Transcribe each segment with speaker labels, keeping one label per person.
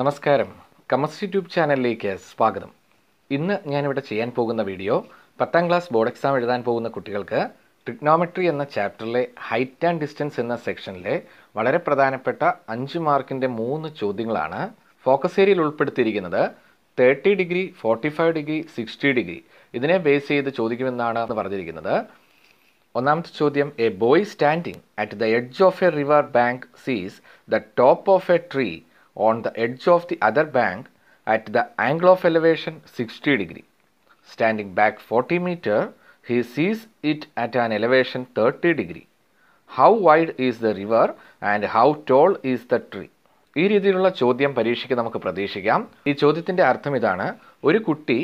Speaker 1: നമസ്കാരം കമസ് യൂട്യൂബ് ചാനലിലേക്ക് സ്വാഗതം ഇന്ന് ഞാനിവിടെ ചെയ്യാൻ പോകുന്ന വീഡിയോ പത്താം ക്ലാസ് ബോർഡ് എക്സാം എഴുതാൻ പോകുന്ന കുട്ടികൾക്ക് ട്രിഗ്നോമെട്രി എന്ന ചാപ്റ്ററിലെ ഹൈറ്റ് ആൻഡ് ഡിസ്റ്റൻസ് എന്ന സെക്ഷനിലെ വളരെ പ്രധാനപ്പെട്ട അഞ്ച് മാർക്കിൻ്റെ മൂന്ന് ചോദ്യങ്ങളാണ് ഫോക്കസ് ഏരിയയിൽ ഉൾപ്പെടുത്തിയിരിക്കുന്നത് thirty degree forty five degree sixty degree ഇതിനെ ബേസ് ചെയ്ത് ചോദിക്കുമെന്നാണ് പറഞ്ഞിരിക്കുന്നത് ഒന്നാമത്തെ ചോദ്യം a boy standing at the edge of a river bank sees the top of a tree on the edge of the other bank at the angle of elevation sixty degree standing back forty metre he sees it at an elevation thirty degree how wide is the river and how tall is the tree ഈ രീതിയിലുള്ള ചോദ്യം പരീക്ഷയ്ക്ക് നമുക്ക് പ്രതീക്ഷിക്കാം ഈ ചോദ്യത്തിൻ്റെ അർത്ഥം ഇതാണ് ഒരു കുട്ടി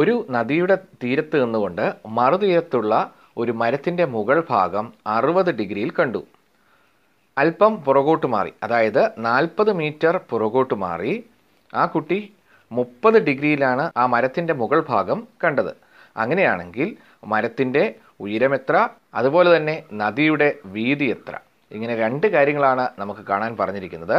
Speaker 1: ഒരു നദിയുടെ തീരത്ത് നിന്നുകൊണ്ട് മറുതീരത്തുള്ള ഒരു മരത്തിൻ്റെ മുകൾ ഭാഗം അറുപത് ഡിഗ്രിയിൽ കണ്ടു അല്പം പുറകോട്ട് മാറി അതായത് നാൽപ്പത് മീറ്റർ പുറകോട്ട് മാറി ആ കുട്ടി മുപ്പത് ഡിഗ്രിയിലാണ് ആ മരത്തിൻ്റെ മുകൾ ഭാഗം കണ്ടത് അങ്ങനെയാണെങ്കിൽ മരത്തിൻ്റെ ഉയരമെത്ര അതുപോലെ തന്നെ നദിയുടെ വീതി എത്ര ഇങ്ങനെ രണ്ട് കാര്യങ്ങളാണ് നമുക്ക് കാണാൻ പറഞ്ഞിരിക്കുന്നത്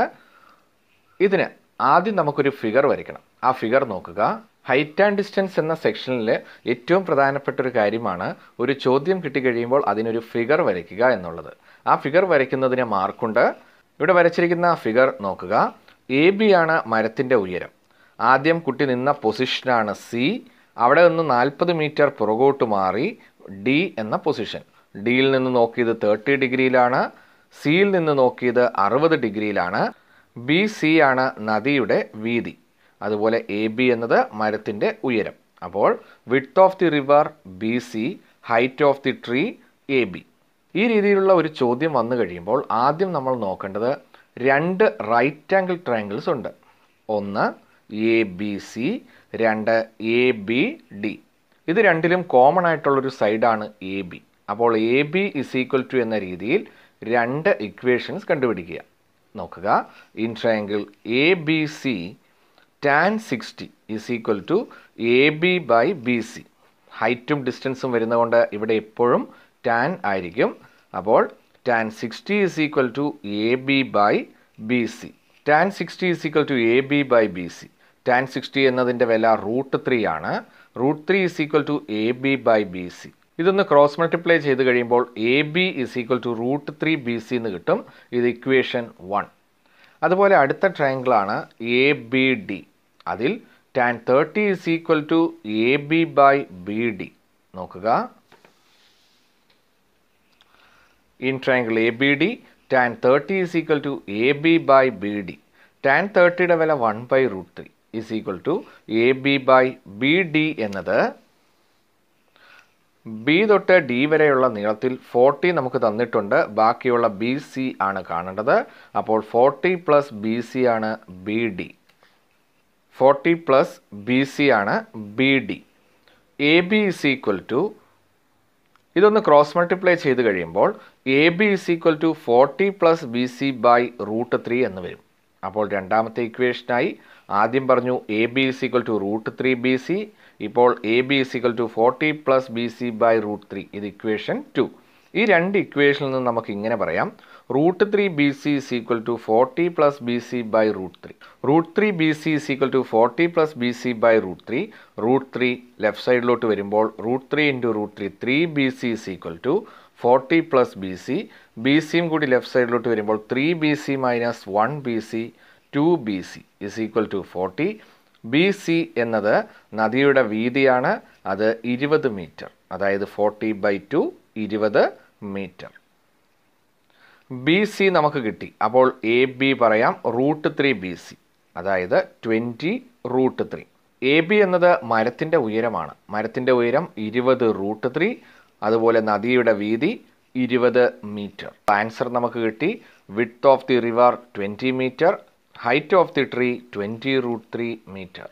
Speaker 1: ഇതിന് ആദ്യം നമുക്കൊരു ഫിഗർ വരയ്ക്കണം ആ ഫിഗർ നോക്കുക ഹൈറ്റ് ആൻഡ് ഡിസ്റ്റൻസ് എന്ന സെക്ഷനിൽ ഏറ്റവും പ്രധാനപ്പെട്ട ഒരു കാര്യമാണ് ഒരു ചോദ്യം കിട്ടിക്കഴിയുമ്പോൾ അതിനൊരു ഫിഗർ വരയ്ക്കുക എന്നുള്ളത് ആ ഫിഗർ വരയ്ക്കുന്നതിന് മാർക്കുണ്ട് ഇവിടെ വരച്ചിരിക്കുന്ന ഫിഗർ നോക്കുക എ ബി ആണ് മരത്തിൻ്റെ ഉയരം ആദ്യം കുട്ടി നിന്ന പൊസിഷനാണ് സി അവിടെ നിന്ന് നാൽപ്പത് മീറ്റർ പുറകോട്ട് മാറി ഡി എന്ന പൊസിഷൻ ഡിയിൽ നിന്ന് നോക്കിയത് തേർട്ടി ഡിഗ്രിയിലാണ് സിയിൽ നിന്ന് നോക്കിയത് അറുപത് ഡിഗ്രിയിലാണ് ബി സി ആണ് നദിയുടെ വീതി അതുപോലെ എ ബി എന്നത് മരത്തിൻ്റെ ഉയരം അപ്പോൾ width of the river B C height of the tree A B ഈ രീതിയിലുള്ള ഒരു ചോദ്യം വന്നു കഴിയുമ്പോൾ ആദ്യം നമ്മൾ നോക്കേണ്ടത് രണ്ട് റൈറ്റ് ആംഗിൾ ട്രയാങ്കിൾസ് ഉണ്ട് ഒന്ന് എ ബി സി രണ്ട് എ ബി ഡി ഇത് രണ്ടിലും കോമൺ ആയിട്ടുള്ളൊരു സൈഡാണ് എ ബി അപ്പോൾ A B is equal to എന്ന രീതിയിൽ രണ്ട് ഇക്വേഷൻസ് കണ്ടുപിടിക്കുക നോക്കുക in triangle A B C tan sixty is equal to A B by B C ഹൈറ്റും ഡിസ്റ്റൻസും വരുന്നതുകൊണ്ട് ഇവിടെ എപ്പോഴും ടാൻ ആയിരിക്കും അപ്പോൾ tan sixty is equal to A B by B C tan sixty is equal to A B by B C tan sixty എന്നതിൻ്റെ വില root three ആണ് root three is equal to A B by B C ഇതൊന്ന് cross multiply ചെയ്ത് കഴിയുമ്പോൾ A B is equal to root three B C എന്ന് കിട്ടും ഇത് equation one അതുപോലെ അടുത്ത ട്രയാങ്കിളാണ് എ ബി ഡി അതിൽ tan thirty is equal to A B by B D നോക്കുക in triangle A B D tan thirty is equal to A B by B D tan തേർട്ടിയുടെ വില one by root three is equal to A B by B D എന്നത് B തൊട്ട് D വരെയുള്ള നീളത്തിൽ forty നമുക്ക് തന്നിട്ടുണ്ട് ബാക്കിയുള്ള B C ആണ് കാണേണ്ടത് അപ്പോൾ ഫോർട്ടി പ്ലസ് ബി സി ആണ് B D forty plus B C ആണ് B D A B is equal to ഇതൊന്ന് ക്രോസ് മൾട്ടിപ്ലൈ ചെയ്ത് കഴിയുമ്പോൾ A B is equal to forty plus B C by root three എന്ന് വരും അപ്പോൾ രണ്ടാമത്തെ ഇക്വേഷനായി ആദ്യം പറഞ്ഞു A B is equal to root three B C ഇപ്പോൾ A B is equal to forty plus B C by root three ഇത് equation two ഈ രണ്ട് ഇക്വേഷനിൽ നിന്ന് നമുക്ക് ഇങ്ങനെ പറയാം root three B C is equal to forty plus B C by root three root three B C is equal to forty plus B C by root three root three left സൈഡിലോട്ട് വരുമ്പോൾ root three into root three three B C is equal to forty plus B C B സിയും കൂടി left സൈഡിലോട്ട് വരുമ്പോൾ three B C minus one B C to B C is equal to forty B C എന്നത് നദിയുടെ വീതിയാണ് അത് ഇരുപത് metre അതായത് ഫോർട്ടി ബൈ ടു ഇരുപത് മീറ്റർ ബി സി നമുക്ക് കിട്ടി അപ്പോൾ എ ബി പറയാം റൂട്ട് ത്രീ ബി സി അതായത് twenty root three A B എന്നത് മരത്തിൻ്റെ ഉയരമാണ് മരത്തിൻ്റെ ഉയരം ഇരുപത് റൂട്ട് ത്രീ അതുപോലെ നദിയുടെ വീതി ഇരുപത് മീറ്റർ ആൻസർ നമുക്ക് കിട്ടി width of the river twenty metre height of the tree twenty root three metre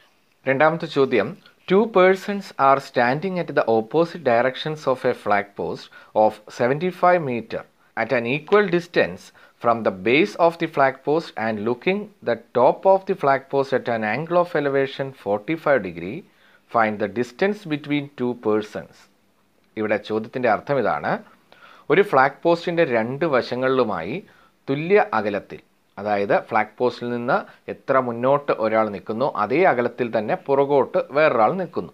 Speaker 1: രണ്ടാമത്തെ ചോദ്യം Two persons are standing at the opposite directions of a flag post of 75 meter at an equal distance from the base of the flag post and looking the top of the flag post at an angle of elevation 45 degree find the distance between two persons ഇവിടെ ചോദ്യത്തിൻ്റെ അർത്ഥം ഇതാണ് ഒരു flag പോസ്റ്റിൻ്റെ രണ്ട് വശങ്ങളിലുമായി തുല്യ അകലത്തിൽ അതായത് flag പോസ്റ്റിൽ നിന്ന് എത്ര മുന്നോട്ട് ഒരാൾ നിൽക്കുന്നു അതേ അകലത്തിൽ തന്നെ പുറകോട്ട് വേറൊരാൾ നിൽക്കുന്നു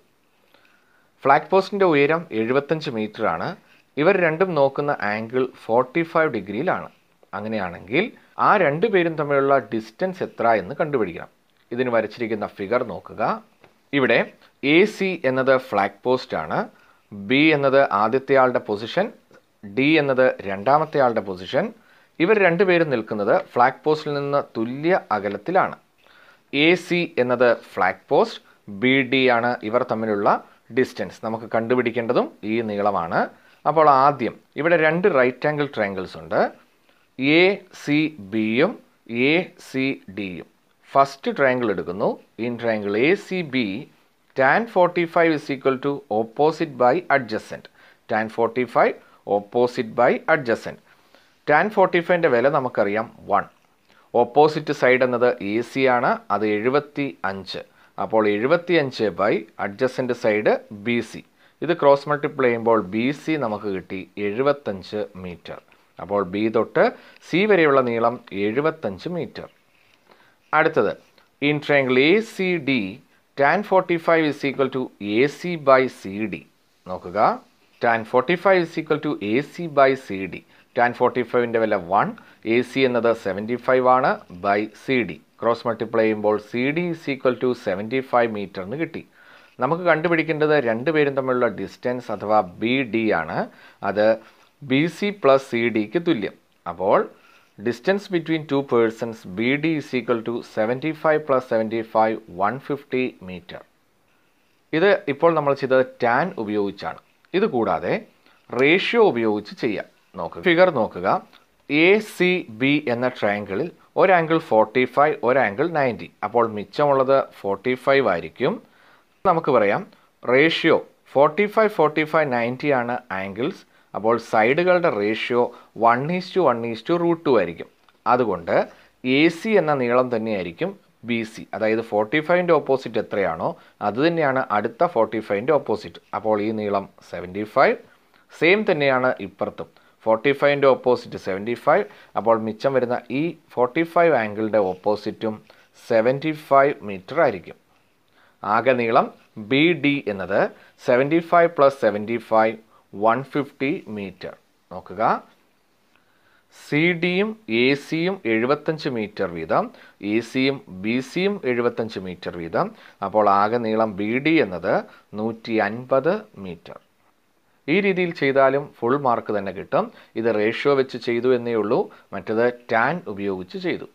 Speaker 1: ഫ്ലാഗ് പോസ്റ്റിൻ്റെ ഉയരം എഴുപത്തഞ്ച് ആണ് ഇവർ രണ്ടും നോക്കുന്ന ആംഗിൾ ഫോർട്ടി ഫൈവ് ഡിഗ്രിയിലാണ് അങ്ങനെയാണെങ്കിൽ ആ രണ്ടു പേരും തമ്മിലുള്ള ഡിസ്റ്റൻസ് എത്ര എന്ന് കണ്ടുപിടിക്കണം ഇതിന് വരച്ചിരിക്കുന്ന ഫിഗർ നോക്കുക ഇവിടെ എ സി എന്നത് ഫ്ലാഗ് പോസ്റ്റ് ആണ് ബി എന്നത് ആദ്യത്തെ ആളുടെ പൊസിഷൻ ഡി എന്നത് രണ്ടാമത്തെ ആളുടെ പൊസിഷൻ ഇവർ രണ്ടുപേരും നിൽക്കുന്നത് ഫ്ലാഗ് പോസ്റ്റിൽ നിന്ന് തുല്യ അകലത്തിലാണ് എ സി എന്നത് ഫ്ലാഗ് പോസ്റ്റ് ബി ഡി ആണ് ഇവർ തമ്മിലുള്ള ഡിസ്റ്റൻസ് നമുക്ക് കണ്ടുപിടിക്കേണ്ടതും ഈ നീളമാണ് അപ്പോൾ ആദ്യം ഇവിടെ രണ്ട് റൈറ്റ് ആംഗിൾ ട്രയാങ്കിൾസ് ഉണ്ട് എ സി ബിയും എ സി ഡിയും ഫസ്റ്റ് ട്രയാങ്കിൾ എടുക്കുന്നു in triangle A C B tan forty five is equal to opposite by adjacent tan forty five opposite by adjacent tan forty ഫൈവിൻ്റെ വില നമുക്കറിയാം one opposite side എന്നത് A C ആണ് അത് എഴുപത്തി അഞ്ച് അപ്പോൾ എഴുപത്തി അഞ്ച് by adjacent side B C ഇത് ക്രോസ് മൾട്ടിപ്ലൈ ചെയ്യുമ്പോൾ ബി സി നമുക്ക് കിട്ടി എഴുപത്തഞ്ച് മീറ്റർ അപ്പോൾ ബി തൊട്ട് സി വരെയുള്ള നീളം എഴുപത്തഞ്ച് മീറ്റർ അടുത്തത് in triangle A C D tan forty five is equal to A C by C D നോക്കുക tan forty five is equal to A C by C D tan forty ഫൈവിൻ്റെ വില one A C എന്നത് seventy five ആണ് by C D cross multiply ചെയ്യുമ്പോൾ C D is equal to seventy five metre എന്ന് കിട്ടി നമുക്ക് കണ്ടുപിടിക്കേണ്ടത് രണ്ട് പേരും തമ്മിലുള്ള ഡിസ്റ്റൻസ് അഥവാ ബി ഡി ആണ് അത് ബി സി പ്ലസ് സി ഡിക്ക് തുല്യം അപ്പോൾ distance between two persons B D is equal to seventy five plus seventy five one fifty metre ഇത് ഇപ്പോൾ നമ്മൾ ചെയ്തത് ടാൻ ഉപയോഗിച്ചാണ് ഇത് കൂടാതെ റേഷ്യോ ഉപയോഗിച്ച് ചെയ്യാം നോക്കുക ഫിഗർ നോക്കുക എ സി ബി എന്ന ട്രയാങ്കിളിൽ ഒരു ആംഗിൾ ഫോർട്ടി ഫൈവ് ഒരു ആംഗിൾ നയൻറ്റി അപ്പോൾ മിച്ചമുള്ളത് ഫോർട്ടി ഫൈവ് ആയിരിക്കും നമുക്ക് പറയാം ratio forty five forty five ninety ആണ് ആംഗിൾസ് അപ്പോൾ സൈഡുകളുടെ ratio one is to one is to root two ആയിരിക്കും അതുകൊണ്ട് എ സി എന്ന നീളം തന്നെയായിരിക്കും ബി സി അതായത് ഫോർട്ടി ഫൈവിൻ്റെ ഓപ്പോസിറ്റ് എത്രയാണോ അത് തന്നെയാണ് അടുത്ത ഫോർട്ടി ഫൈവിൻ്റെ ഓപ്പോസിറ്റ് അപ്പോൾ ഈ നീളം സെവൻറ്റി ഫൈവ് സെയിം തന്നെയാണ് ഇപ്പുറത്തും ഫോർട്ടി ഫൈവിൻ്റെ ഓപ്പോസിറ്റ് സെവൻറ്റി ഫൈവ് അപ്പോൾ മിച്ചം വരുന്ന ഈ ഫോർട്ടി ഫൈവ് ആംഗിളിൻ്റെ ഓപ്പോസിറ്റും സെവൻറ്റി ഫൈവ് മീറ്റർ ആയിരിക്കും ആകെ നീളം ബി ഡി എന്നത് seventy five plus seventy five one fifty metre നോക്കുക സി ഡിയും എ സിയും എഴുപത്തഞ്ച് മീറ്റർ വീതം എ സിയും ബി സിയും എഴുപത്തഞ്ച് മീറ്റർ വീതം അപ്പോൾ ആകെ നീളം ബി ഡി എന്നത് നൂറ്റി അൻപത് മീറ്റർ ഈ രീതിയിൽ ചെയ്താലും ഫുൾ മാർക്ക് തന്നെ കിട്ടും ഇത് റേഷ്യോ വെച്ച് ചെയ്തു എന്നേ ഉള്ളൂ മറ്റത് ടാൻ ഉപയോഗിച്ച് ചെയ്തു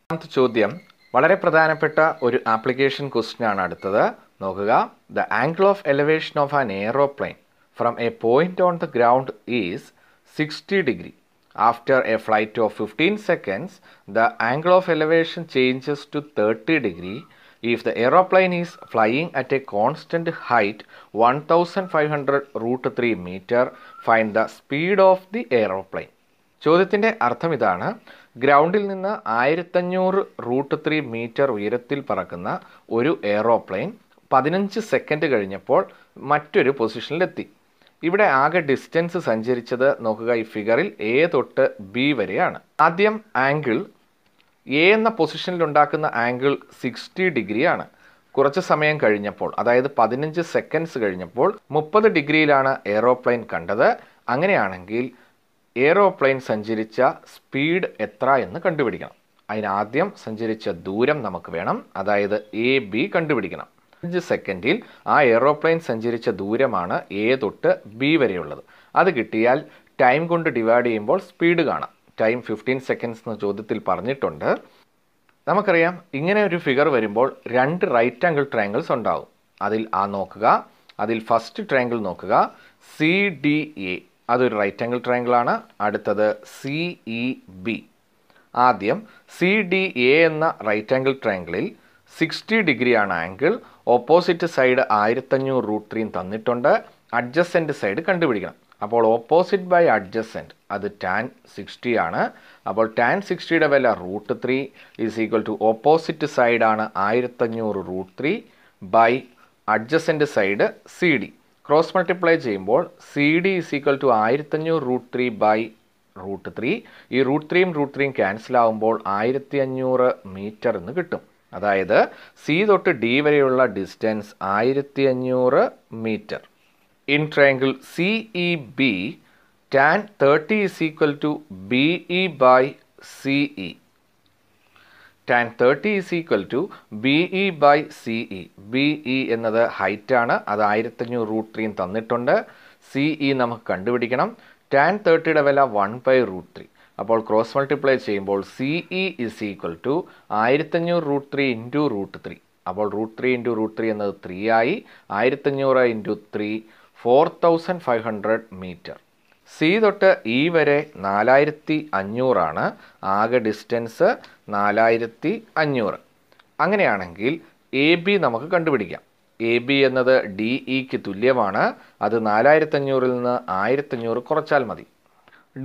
Speaker 1: രണ്ടാമത്തെ ചോദ്യം വളരെ പ്രധാനപ്പെട്ട ഒരു ആപ്ലിക്കേഷൻ ക്വസ്റ്റ്യനാണ് അടുത്തത് നോക്കുക the angle of elevation of an aeroplane from a point on the ground is sixty degree after a flight of fifteen seconds the angle of elevation changes to thirty degree if the is flying at a constant height one thousand five hundred root three metre find the speed of the aeroplane. ചോദ്യത്തിൻ്റെ അർത്ഥം ഇതാണ് ഗ്രൗണ്ടിൽ നിന്ന് ആയിരത്തഞ്ഞൂറ് root three metre ഉയരത്തിൽ പറക്കുന്ന ഒരു aeroplane പതിനഞ്ച് സെക്കൻഡ് കഴിഞ്ഞപ്പോൾ മറ്റൊരു പൊസിഷനിലെത്തി ഇവിടെ ആകെ ഡിസ്റ്റൻസ് സഞ്ചരിച്ചത് നോക്കുക ഈ ഫിഗറിൽ എ തൊട്ട് ബി വരെയാണ് ആദ്യം ആംഗിൾ എ എന്ന പൊസിഷനിൽ ഉണ്ടാക്കുന്ന ആംഗിൾ സിക്സ്റ്റി ഡിഗ്രിയാണ് കുറച്ച് സമയം കഴിഞ്ഞപ്പോൾ അതായത് പതിനഞ്ച് സെക്കൻഡ്സ് കഴിഞ്ഞപ്പോൾ മുപ്പത് ഡിഗ്രിയിലാണ് എയറോപ്ലെയിൻ കണ്ടത് അങ്ങനെയാണെങ്കിൽ എയറോപ്ലെയിൻ സഞ്ചരിച്ച സ്പീഡ് എത്ര എന്ന് കണ്ടുപിടിക്കണം അതിനാദ്യം സഞ്ചരിച്ച ദൂരം നമുക്ക് വേണം അതായത് എ ബി കണ്ടുപിടിക്കണം അഞ്ച് സെക്കൻഡിൽ ആ എയറോപ്ലെയിൻ സഞ്ചരിച്ച ദൂരമാണ് എ തൊട്ട് ബി വരെയുള്ളത് അത് കിട്ടിയാൽ ടൈം കൊണ്ട് ഡിവൈഡ് ചെയ്യുമ്പോൾ സ്പീഡ് കാണാം ടൈം ഫിഫ്റ്റീൻ സെക്കൻഡ്സ് എന്ന ചോദ്യത്തിൽ പറഞ്ഞിട്ടുണ്ട് നമുക്കറിയാം ഇങ്ങനെ ഒരു ഫിഗർ വരുമ്പോൾ രണ്ട് റൈറ്റ് ആംഗിൾ ട്രയാങ്കിൾസ് ഉണ്ടാകും അതിൽ ആ നോക്കുക അതിൽ ഫസ്റ്റ് ട്രയാങ്കിൾ നോക്കുക സി ഡി എ അതൊരു റൈറ്റ് ആംഗിൾ ട്രയാങ്കിളാണ് അടുത്തത് സി ഇ ബി ആദ്യം സി ഡി എ എന്ന റൈറ്റ് ആംഗിൾ ട്രയാങ്കിളിൽ സിക്സ്റ്റി ഡിഗ്രിയാണ് ആംഗിൾ ഓപ്പോസിറ്റ് സൈഡ് ആയിരത്തഞ്ഞൂറ് റൂട്ട് ത്രീയും തന്നിട്ടുണ്ട് അഡ്ജസ്റ്റൻ്റ് സൈഡ് കണ്ടുപിടിക്കണം അപ്പോൾ ഓപ്പോസിറ്റ് ബൈ അഡ്ജസൻറ്റ് അത് ടാൻ സിക്സ്റ്റി ആണ് അപ്പോൾ ടാൻ സിക്സ്റ്റിയുടെ വില root three is equal to opposite സൈഡാണ് ആയിരത്തഞ്ഞൂറ് root three by adjacent side C D cross multiply ചെയ്യുമ്പോൾ C D is equal to ആയിരത്തഞ്ഞൂറ് root three by root three ഈ റൂട്ട് ത്രീയും റൂട്ട് ത്രീയും ക്യാൻസൽ ആവുമ്പോൾ ആയിരത്തി അഞ്ഞൂറ് മീറ്റർ എന്ന് കിട്ടും അതായത് സി തൊട്ട് ഡി വരെയുള്ള ഡിസ്റ്റൻസ് ആയിരത്തി അഞ്ഞൂറ് metre in triangle C E B tan thirty tan equal to B E by C E tan thirty is equal to B E by C E B E എന്നത് ഹൈറ്റാണ് അത് ആയിരത്തഞ്ഞൂറ് root ത്രീയും തന്നിട്ടുണ്ട് C E e നമുക്ക് കണ്ടുപിടിക്കണം tan തേർട്ടിയുടെ വില വൺ ബൈ റൂട്ട് ത്രീ അപ്പോൾ ക്രോസ് മൾട്ടിപ്ലൈ ചെയ്യുമ്പോൾ C E is equal to ആയിരത്തഞ്ഞൂറ് root three into root three അപ്പോൾ root three into root three എന്നത് ത്രീ ആയി ആയിരത്തഞ്ഞൂറ് into three four thousand five hundred metre C തൊട്ട് ഈ വരെ നാലായിരത്തി അഞ്ഞൂറാണ് ആകെ ഡിസ്റ്റൻസ് നാലായിരത്തി അഞ്ഞൂറ് അങ്ങനെയാണെങ്കിൽ എ ബി നമുക്ക് കണ്ടുപിടിക്കാം എ ബി എന്നത് ഡി ഇക്ക് തുല്യമാണ് അത് നാലായിരത്തഞ്ഞൂറിൽ നിന്ന് ആയിരത്തഞ്ഞൂറ് കുറച്ചാൽ മതി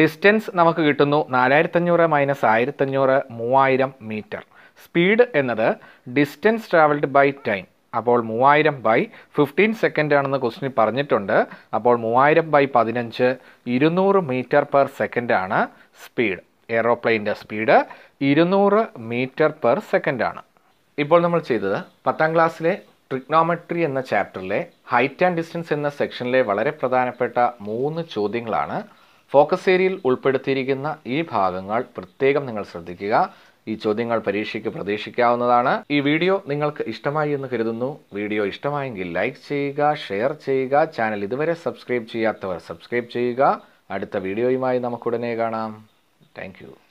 Speaker 1: ഡിസ്റ്റൻസ് നമുക്ക് കിട്ടുന്നു നാലായിരത്തഞ്ഞൂറ് മൈനസ് ആയിരത്തഞ്ഞൂറ് മൂവായിരം മീറ്റർ സ്പീഡ് എന്നത് ഡിസ്റ്റൻസ് ട്രാവൽഡ് ബൈ ടൈം അപ്പോൾ മൂവായിരം ബൈ ഫിഫ്റ്റീൻ സെക്കൻഡ് ആണെന്ന് ക്വസ്റ്റിനിൽ പറഞ്ഞിട്ടുണ്ട് അപ്പോൾ മൂവായിരം ബൈ പതിനഞ്ച് ഇരുന്നൂറ് മീറ്റർ പെർ സെക്കൻഡ് ആണ് സ്പീഡ് എയറോപ്ലെയിൻ്റെ സ്പീഡ് ഇരുന്നൂറ് മീറ്റർ പെർ സെക്കൻഡ് ആണ് ഇപ്പോൾ നമ്മൾ ചെയ്തത് പത്താം ക്ലാസ്സിലെ ട്രിഗ്നോമെട്രി എന്ന ചാപ്റ്ററിലെ ഹൈറ്റ് ആൻഡ് ഡിസ്റ്റൻസ് എന്ന സെക്ഷനിലെ വളരെ പ്രധാനപ്പെട്ട മൂന്ന് ചോദ്യങ്ങളാണ് ഫോക്കസ് ഏരിയയിൽ ഉൾപ്പെടുത്തിയിരിക്കുന്ന ഈ ഭാഗങ്ങൾ പ്രത്യേകം നിങ്ങൾ ശ്രദ്ധിക്കുക ഈ ചോദ്യങ്ങൾ പരീക്ഷയ്ക്ക് പ്രതീക്ഷിക്കാവുന്നതാണ് ഈ വീഡിയോ നിങ്ങൾക്ക് ഇഷ്ടമായി എന്ന് കരുതുന്നു വീഡിയോ ഇഷ്ടമായെങ്കിൽ ലൈക്ക് ചെയ്യുക ഷെയർ ചെയ്യുക ചാനൽ ഇതുവരെ സബ്സ്ക്രൈബ് ചെയ്യാത്തവർ സബ്സ്ക്രൈബ് ചെയ്യുക അടുത്ത വീഡിയോയുമായി നമുക്കുടനെ കാണാം താങ്ക്